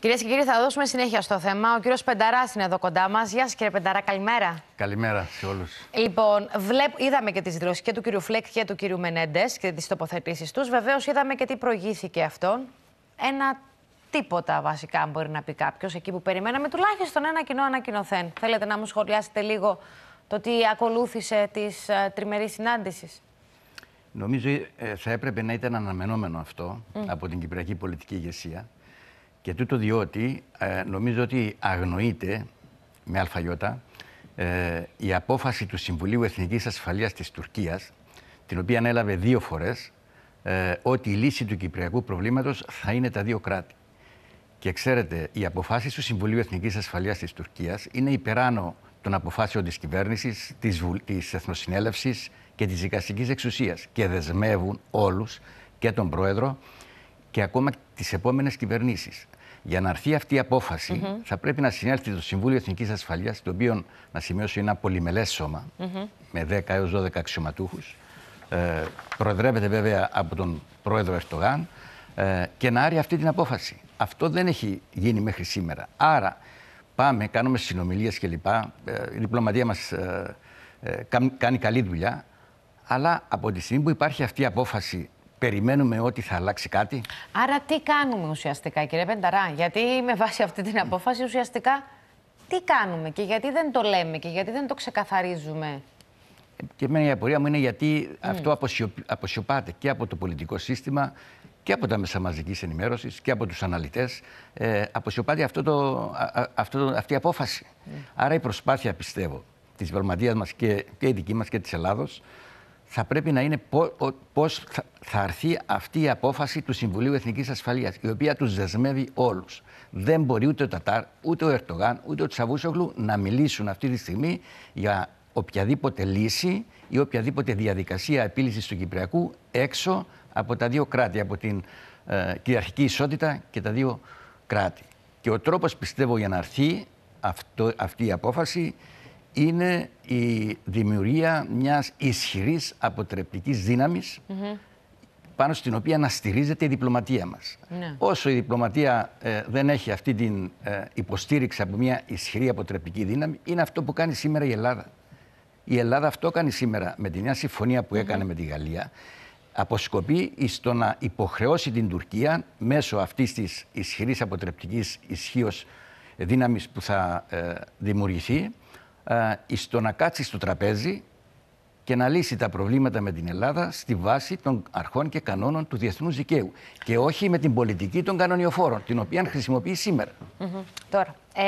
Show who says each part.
Speaker 1: Κυρίες και κύριοι, θα δώσουμε συνέχεια στο θέμα. Ο κύριος Πενταράς είναι εδώ κοντά μας. Γεια σας, κύριε Πενταρά, καλημέρα.
Speaker 2: Καλημέρα σε όλους.
Speaker 1: Λοιπόν, βλέπ, είδαμε και τις δηλώσεις και του κύριου Φλεκ και του κύριου Μενέντες και τις τοποθετήσεις τους. Βεβαίως, είδαμε και τι προηγήθηκε αυτόν. Ένα τίποτα, βασικά, αν μπορεί να πει κάποιος, εκεί που περιμέναμε τουλάχιστον ένα κοινό ανακοινοθέν. Θέλετε να μου σχολιάσετε λίγο το τι ακολούθησε της ε, τριμερής συνάντησης.
Speaker 2: Νομίζω ε, θα έπρεπε να ήταν αναμενόμενο αυτό από την κυπριακή πολιτική ηγεσία και τούτο διότι ε, νομίζω ότι αγνοείται με αλφαγιώτα ε, η απόφαση του Συμβουλίου Εθνικής Ασφαλείας της Τουρκίας την οποία ανέλαβε δύο φορές ε, ότι η λύση του κυπριακού προβλήματος θα είναι τα δύο κράτη. Και ξέρετε, οι αποφάση του Συμβουλίου Εθνικής Ασφαλείας της Τουρκίας είναι υπεράνω των αποφάσεων της κυβέρνησης, της, της και της δικαστικής εξουσίας και δεσμεύουν όλους και τον Πρόεδρο και ακόμα τις επόμενες κυβερνήσεις. Για να έρθει αυτή η απόφαση, θα πρέπει να συνέλθει το Συμβούλιο Εθνικής Ασφαλείας, το οποίο να σημειώσω είναι ένα πολυμελές σώμα με 10 έω 12 αξιωματούχους. Ε, προεδρεύεται βέβαια από τον πρόεδρο Ερτογάν ε, και να άρει αυτή την απόφαση. Αυτό δεν έχει γίνει μέχρι σήμερα. Άρα, πάμε, κάνουμε συνομιλίες κλπ. Ε, η διπλωματία μας ε, ε, κάνει καλή δουλειά. Αλλά από τη στιγμή που υπάρχει αυτή η απόφαση Περιμένουμε ότι θα αλλάξει κάτι.
Speaker 1: Άρα τι κάνουμε ουσιαστικά κύριε Πενταρά, γιατί με βάση αυτή την απόφαση ουσιαστικά τι κάνουμε και γιατί δεν το λέμε και γιατί δεν το ξεκαθαρίζουμε.
Speaker 2: Και εμένα η απορία μου είναι γιατί mm. αυτό αποσιωπάται και από το πολιτικό σύστημα και από τα μέσα μαζικής ενημέρωσης και από τους αναλυτές. Ε, αποσιωπάται αυτό το, α, αυτό, αυτή η απόφαση. Mm. Άρα η προσπάθεια, πιστεύω, της Βαλματία μας και, και η δική μας και της Ελλάδος θα πρέπει να είναι πώς θα έρθει αυτή η απόφαση του Συμβουλίου Εθνικής Ασφαλείας, η οποία τους δεσμεύει όλους. Δεν μπορεί ούτε ο Τατάρ, ούτε ο Ερτογάν, ούτε ο Τσαβούσογλου να μιλήσουν αυτή τη στιγμή για οποιαδήποτε λύση ή οποιαδήποτε διαδικασία επίλυσης του Κυπριακού έξω από τα δύο κράτη, από την ε, κυριαρχική ισότητα και τα δύο κράτη. Και ο τρόπος, πιστεύω, για να έρθει αυτή η απόφαση είναι η δημιουργία μιας ισχυρής αποτρεπτικής δύναμης mm-hmm. πάνω στην οποία να στηρίζεται η διπλωματία μας. Ναι. Όσο η διπλωματία ε, δεν έχει αυτή την ε, υποστήριξη από μια ισχυρή αποτρεπτική δύναμη, είναι αυτό που κάνει σήμερα η Ελλάδα. Η Ελλάδα αυτό κάνει σήμερα με τη νέα συμφωνία που mm-hmm. έκανε με τη Γαλλία. Αποσκοπεί στο να υποχρεώσει την Τουρκία μέσω αυτής της ισχυρής αποτρεπτικής ισχύως δύναμης που θα ε, δημιουργηθεί στο ε, να κάτσει στο τραπέζι και να λύσει τα προβλήματα με την Ελλάδα στη βάση των αρχών και κανόνων του διεθνούς δικαίου. Και όχι με την πολιτική των κανονιοφόρων, την οποία χρησιμοποιεί σήμερα.
Speaker 1: Τώρα. Ε,